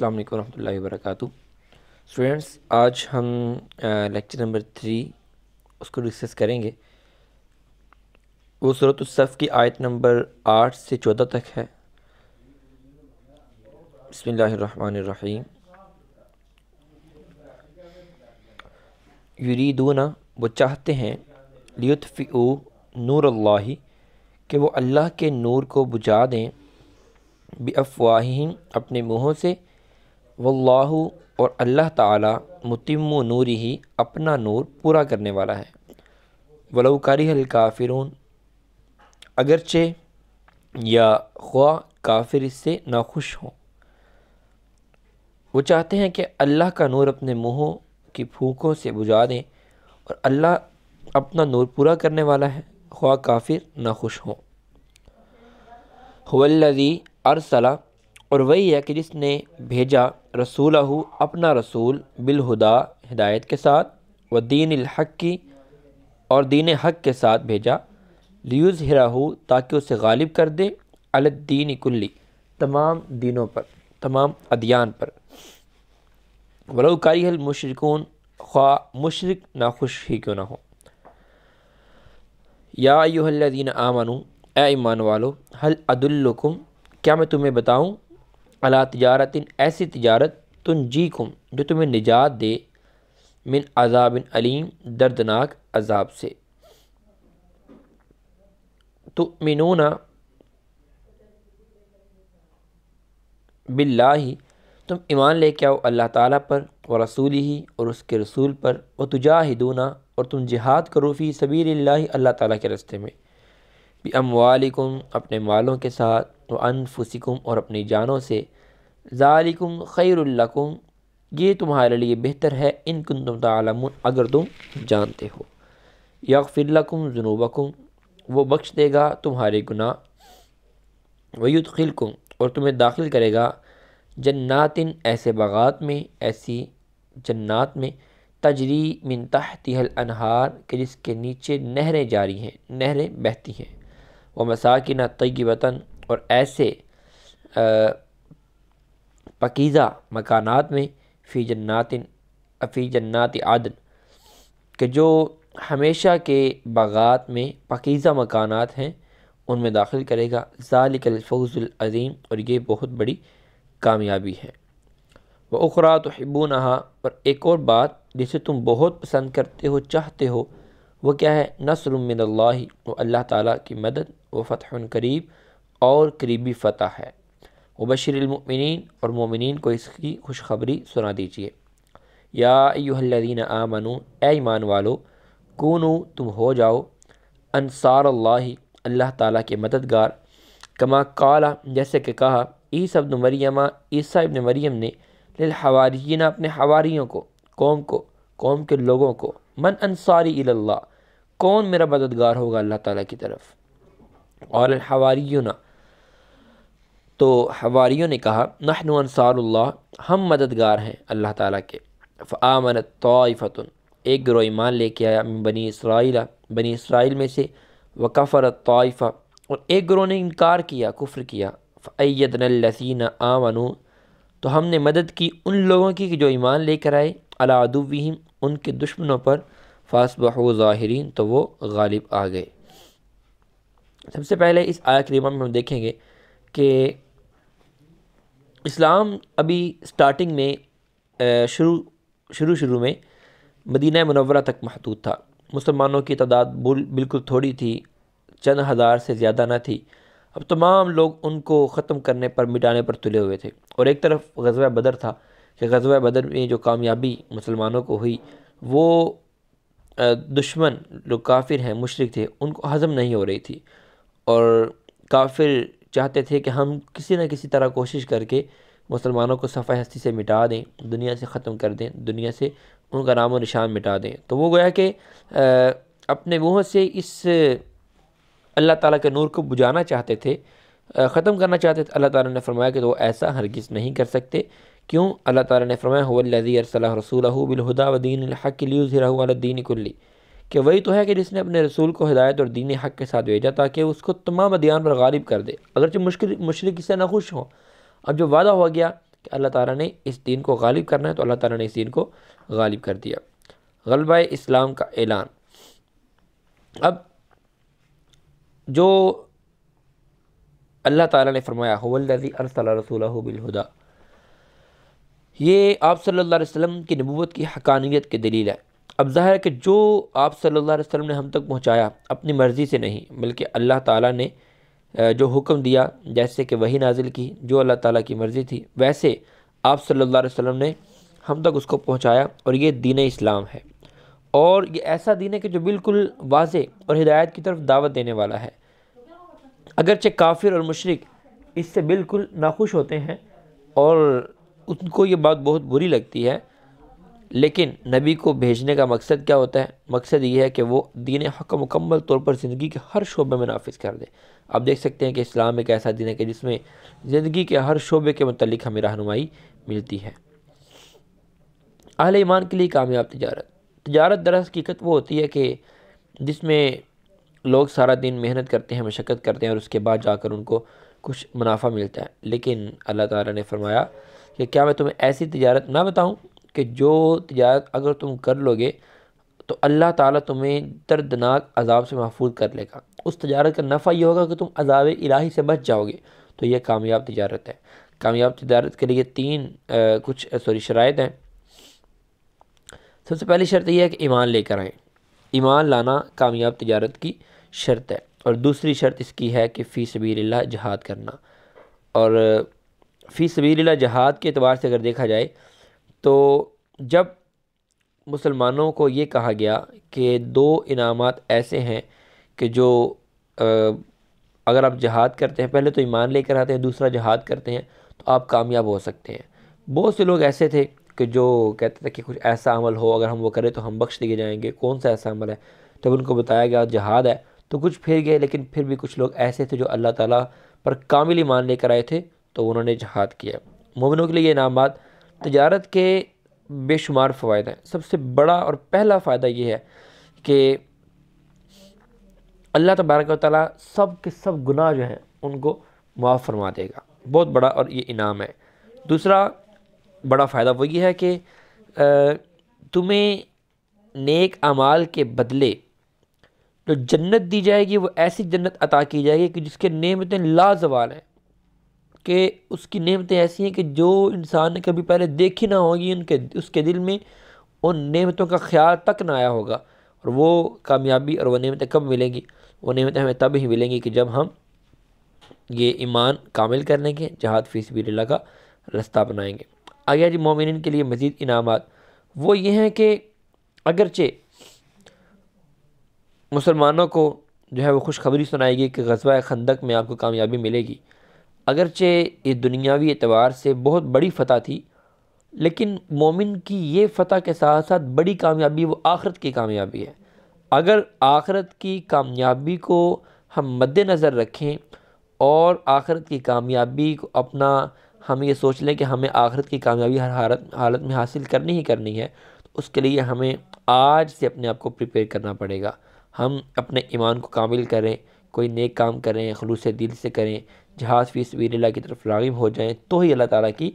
अस्सलाम वालेकुम रहमतुल्लाहि स्टूडेंट्स आज हम लेक्चर नंबर थ्री उसको डिस्कस करेंगे वो सूरत सफ़ की आयत नंबर आठ से चौदह तक है बसमीम यूरीदूना वो चाहते हैं लियुतफ़िउ नूर अल्लाही कि वो अल्लाह के नूर को बुझा दें बेअफवाहिम अपने मुँहों से वल्लाहु और अल्लाह ताला मुतिम नूरी ही अपना नूर पूरा करने वाला है वलौकारी हल काफिरून अगरचे या ख्वा काफिर इससे नाखुश हों वो चाहते हैं कि अल्लाह का नूर अपने मुँहों की फूकों से बुझा दें और अल्लाह अपना नूर पूरा करने वाला है ख्वा काफिर नाखुश हों हुल्लजी अरसला और वही है कि जिसने भेजा रसूल अपना रसूल बिलहुदा हिदायत के साथ व दीन की और दीन हक के साथ भेजा लियूज़ हो ताकि उसे गालिब कर दे अलद्दीन कुल्ली तमाम दीनों पर तमाम अदियान पर वलोकारी मुशरकून ख्वा मुशरक नाखुश ही क्यों ना हो या युहल्लिन आमानू ए ईमान वालो हल अदुल्लुकुम क्या मैं तुम्हें बताऊँ अला तजारत ऐसी तजारत तुम जी खुम जो तुम्हें निजात दे मिन अजाबिन अलीम दर्दनाक अजाब से तो मिनोना बिल्ला ही तुम ईमान लेके आओ अल्लाह ताला पर व रसूल ही और उसके रसूल पर व तुजाहिदूना और तुम जिहाद करो फ़ी सबीर अल्लाह ताला के रस्ते में भी अपने मालों के साथ व अनफुसिकुम और अपनी जानों से ज़ालिकुम खैरुल्लकुम ये तुम्हारे लिए बेहतर है इन कुन तुम तमून अगर तुम जानते हो यकफ़िल्लकुम जुनूबकुम वो बख्श देगा तुम्हारे गुनाह वयुदखिलकुम और तुम्हें दाखिल करेगा जन्नातिन ऐसे बागात में ऐसी जन्नात में तजरी मिन तहतिहल अनहार के जिसके नीचे नहरें जारी हैं नहरें बहती हैं व मसाकिन वतन और ऐसे पकीज़ा मकानात में फ़ी जन्नातिन फ़ी जन्नात आदन के जो हमेशा के बागात में पकीज़ा मकानात हैं उनमें दाखिल करेगा ज़ालिकलफ़ौज़ुलज़ीम और ये बहुत बड़ी कामयाबी है व उखरा तो नहा और एक और बात जिसे तुम बहुत पसंद करते हो चाहते हो वह क्या है नसर मिनल्ला व अल्लाह ताला की मदद व फ़तह करीब और करीबी फ़तह है वबशरमिन और मोमिन को इसकी खुशखबरी सुना दीजिए या आ मनु ए ईमान वालो कूनू तुम हो जाओ अनसार अल्लाह अल्लाह ताला के मददगार कमा काला जैसे कि कहा ईस अब्न मरियमा ईसा इब्न मरियम ने लिलहवारीना अपने हवारीयों को कौम को कौम के लोगों को मन अनसारी अल्लाह कौन मेरा मददगार होगा अल्लाह ताला की तरफ़ और हवारीना तो हवारी ने कहा नहनु अनसारुल्लाह हम मददगार हैं अल्लाह ताला के आमन तोफ़तन एक ग्रोह ईमान लेके आया बनी इसराइल बनी इसराइल में से वकफ़रत तोफ़ा और एक ग्रोह ने इनकार किया कुफ्र किया फ़ैदनलसीन आमनु तो हमने मदद की उन लोगों की जो ईमान लेकर आए अलादुबीम उनके दुश्मनों पर फासबहो ज़ाहरीन तो वो गालिब आ गए सबसे पहले इस आया करीमा में हम देखेंगे कि इस्लाम अभी स्टार्टिंग में शुरू शुरू शुरू में मदीना मनवरा तक महदूद था मुसलमानों की तादाद बिल्कुल थोड़ी थी चंद हज़ार से ज़्यादा ना थी अब तमाम लोग उनको ख़त्म करने पर मिटाने पर तुले हुए थे और एक तरफ गजवा बदर था कि गजवा बदर में जो कामयाबी मुसलमानों को हुई वो दुश्मन जो काफिर हैं मुशरक थे उनको हज़म नहीं हो रही थी और काफिर चाहते थे कि हम किसी न किसी तरह कोशिश करके मुसलमानों को सफ़ा हस्ती से मिटा दें दुनिया से ख़त्म कर दें दुनिया से उनका नाम और निशान मिटा दें तो वो गोया कि अपने मुँह से इस अल्लाह ताला के नूर को बुझाना चाहते थे ख़त्म करना चाहते थे अल्लाह ताला ने फरमाया कि तो वो ऐसा हरगिज़ नहीं कर सकते क्यों अल्लाह ताला ने फरमाया वल्लज़ी अरसल रसूल बिलहुदा वदीन हक़ लीज़ी दीन कुल्ली कि वही तो है कि जिसने अपने रसूल को हिदायत और दीन हक़ के साथ भेजा ताकि उसको तमाम अदियान पर गालिब कर दे अगरचे मुश्किल मुशरक इससे ना खुश हो अब जो वादा हो गया कि अल्लाह ताला ने इस दीन को गालिब करना है तो अल्लाह ताला ने इस दीन को गालिब कर दिया गलबा इस्लाम का ऐलान अब जो अल्लाह ताला ने फरमाया होवल्लि अरसल रसूल बिलहुदा ये आप सल्लल्लाहु अलैहि वसल्लम की नबूवत की हकानियत की दलील है अब ज़ाहिर है कि जो आप सल्लल्लाहु अलैहि वसल्लम ने हम तक पहुंचाया अपनी मर्ज़ी से नहीं बल्कि अल्लाह ताला ने जो हुक्म दिया जैसे कि वही नाजिल की जो अल्लाह ताला की मर्ज़ी थी वैसे आप सल्लल्लाहु अलैहि वसल्लम ने हम तक उसको पहुंचाया और ये दीन इस्लाम है और ये ऐसा दीन है कि जो बिल्कुल वाज और हिदायत की तरफ दावत देने वाला है अगरचे काफिर और मशरक इससे बिल्कुल नाखुश होते हैं और उनको ये बात बहुत बुरी लगती है लेकिन नबी को भेजने का मकसद क्या होता है मकसद ये है कि वो दीन हक मुकम्मल तौर पर ज़िंदगी के हर शोबे में नाफिज कर दे आप देख सकते हैं कि इस्लाम एक ऐसा दिन है कि जिसमें ज़िंदगी के हर शोबे के मतलब हमें रहनुमाई मिलती है अहल ईमान के लिए कामयाब तजारत तजारत दर हकीकत वो होती है कि जिसमें लोग सारा दिन मेहनत करते हैं मशक्क़त करते हैं और उसके बाद जाकर उनको कुछ मुनाफा मिलता है लेकिन अल्लाह ताला ने फरमाया कि क्या मैं तुम्हें ऐसी तजारत ना बताऊं कि जो तजारत अगर तुम कर लोगे तो अल्लाह ताला तुम्हें दर्दनाक अजाब से महफूज कर लेगा उस तजारत का नफ़ा ये होगा कि तुम अजाब इलाही से बच जाओगे तो यह कामयाब तजारत है कामयाब तजारत के लिए तीन आ, कुछ सॉरी शराइ हैं सबसे पहली शर्त यह है कि ईमान लेकर आएँ ईमान लाना कामयाब तजारत की शर्त है और दूसरी शर्त इसकी है कि फ़ी सबील्ला जहाद करना और फ़ी सबील्ला जहाद के अतबार से अगर देखा जाए तो जब मुसलमानों को ये कहा गया कि दो इनामात ऐसे हैं कि जो अगर आप जहाद करते हैं पहले तो ईमान लेकर आते हैं दूसरा जहाद करते हैं तो आप कामयाब हो सकते हैं बहुत से लोग ऐसे थे कि जो कहते थे कि कुछ ऐसा अमल हो अगर हम वो करें तो हम बख्श दिए जाएंगे कौन सा ऐसा अमल है जब उनको बताया गया जहाद है तो कुछ फिर गए लेकिन फिर भी कुछ लोग ऐसे थे जो अल्लाह ताला पर कामिल ईमान लेकर आए थे तो उन्होंने जहाद किया मोमिनों के लिए ये इनामत तजारत के बेशुमार फ़वाद हैं सबसे बड़ा और पहला फ़ायदा ये है कि अल्लाह तबारक ताली सब के सब गुनाह जो हैं उनको माफ़ फरमा देगा बहुत बड़ा और ये इनाम है दूसरा बड़ा फ़ायदा वो ये है कि तुम्हें नेक अमाल के बदले जो जन्नत दी जाएगी वो ऐसी जन्नत अता की जाएगी कि जिसके नियमतें लाजवाल हैं कि उसकी नेमतें ऐसी हैं कि जो इंसान ने कभी पहले देखी ना होगी उनके उसके दिल में उन नेमतों का ख्याल तक ना आया होगा और वो कामयाबी और वह नेमतें कब मिलेंगी वो नेमतें हमें तब ही मिलेंगी कि जब हम ये ईमान कामिल कर लेंगे जहाद फ़ीसबील्ला का रास्ता बनाएंगे आगे जी मोमिन के लिए मज़ीद इनाम वो ये हैं कि अगरचे मुसलमानों को जो है वो खुशखबरी सुनाएगी कि गजवा खंदक में आपको कामयाबी मिलेगी अगरचे ये दुनियावी एतबार से बहुत बड़ी फ़तह थी लेकिन मोमिन की ये फ़तह के साथ साथ बड़ी कामयाबी वो आखरत की कामयाबी है अगर आखरत की कामयाबी को हम मद्दनज़र रखें और आखरत की कामयाबी को अपना हम ये सोच लें कि हमें आखरत की कामयाबी हर हालत हालत में हासिल करनी ही करनी है तो उसके लिए हमें आज से अपने आप को प्रिपेयर करना पड़ेगा हम अपने ईमान को कामिल करें कोई नेक काम करें खलूस दिल से करें जहाज़ फी सबील्ला की तरफ रागिब हो जाएँ तो ही अल्लाह ताली की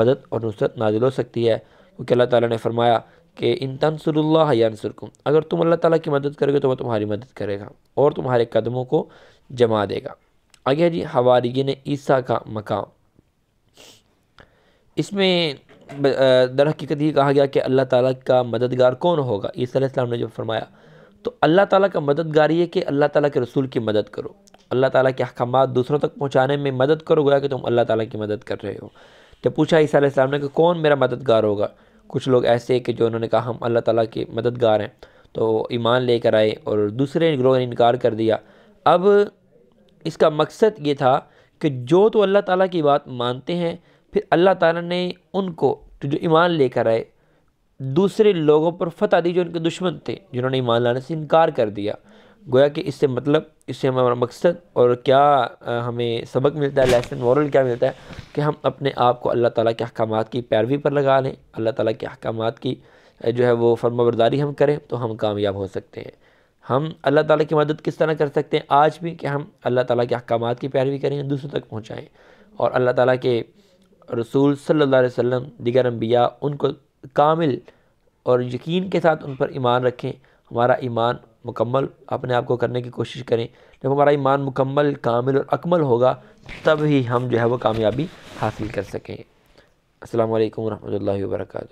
मदद और नुसरत नाजिल हो सकती है क्योंकि अल्लाह ताली ने फरमाया कि इन तनसरल्ला यानसरकुम अगर तुम अल्लाह ताली की मदद करोगे तो वह तुम्हारी मदद करेगा और तुम्हारे कदमों को जमा देगा आगे जी हवारी ने ईसा का मकाम इसमें दर हकीकत ही कहा गया कि अल्लाह ताला का मददगार कौन होगा ईसा ने जब फरमाया तो अल्लाह ताला का मददगार ये कि अल्लाह ताला के रसूल की मदद करो अल्लाह ताला के अहकाम दूसरों तक पहुँचाने में मदद करो गया कि तुम अल्लाह ताला की मदद कर रहे हो तो पूछा ईसा ने कि कौन मेरा मददगार होगा कुछ लोग ऐसे कि जो उन्होंने कहा हम अल्लाह ताला के मददगार हैं तो ईमान लेकर आए और दूसरे ग्रोह ने इनकार कर दिया अब इसका मकसद ये था कि जो तो अल्लाह ताली की बात मानते हैं फिर अल्लाह ताली ने उनको तो जो ईमान लेकर आए दूसरे लोगों पर फतह दी जो उनके दुश्मन थे जिन्होंने ईमान लाने से इनकार कर दिया गोया कि इससे मतलब इससे हमारा मकसद और क्या हमें सबक मिलता है लेसन मॉरल क्या मिलता है कि हम अपने आप को अल्लाह ताला के अहकाम की पैरवी पर लगा लें अल्लाह ताला के अहकाम की जो है वो फर्माबरदारी हम करें तो हम कामयाब हो सकते हैं हम अल्लाह ताला की मदद किस तरह कर सकते हैं आज भी कि हम अल्लाह ताला के अहकाम की पैरवी करें दूसरों तक पहुँचाएँ और अल्लाह ताला के रसूल सल्ला वसम दिगर अम्बिया उनको कामिल और यकीन के साथ उन पर ईमान रखें हमारा ईमान मुकम्मल अपने आप को करने की कोशिश करें जब हमारा ईमान मुकम्मल कामिल और अकमल होगा तब ही हम जो है वो कामयाबी हासिल कर सकें असल वरहमल वर्का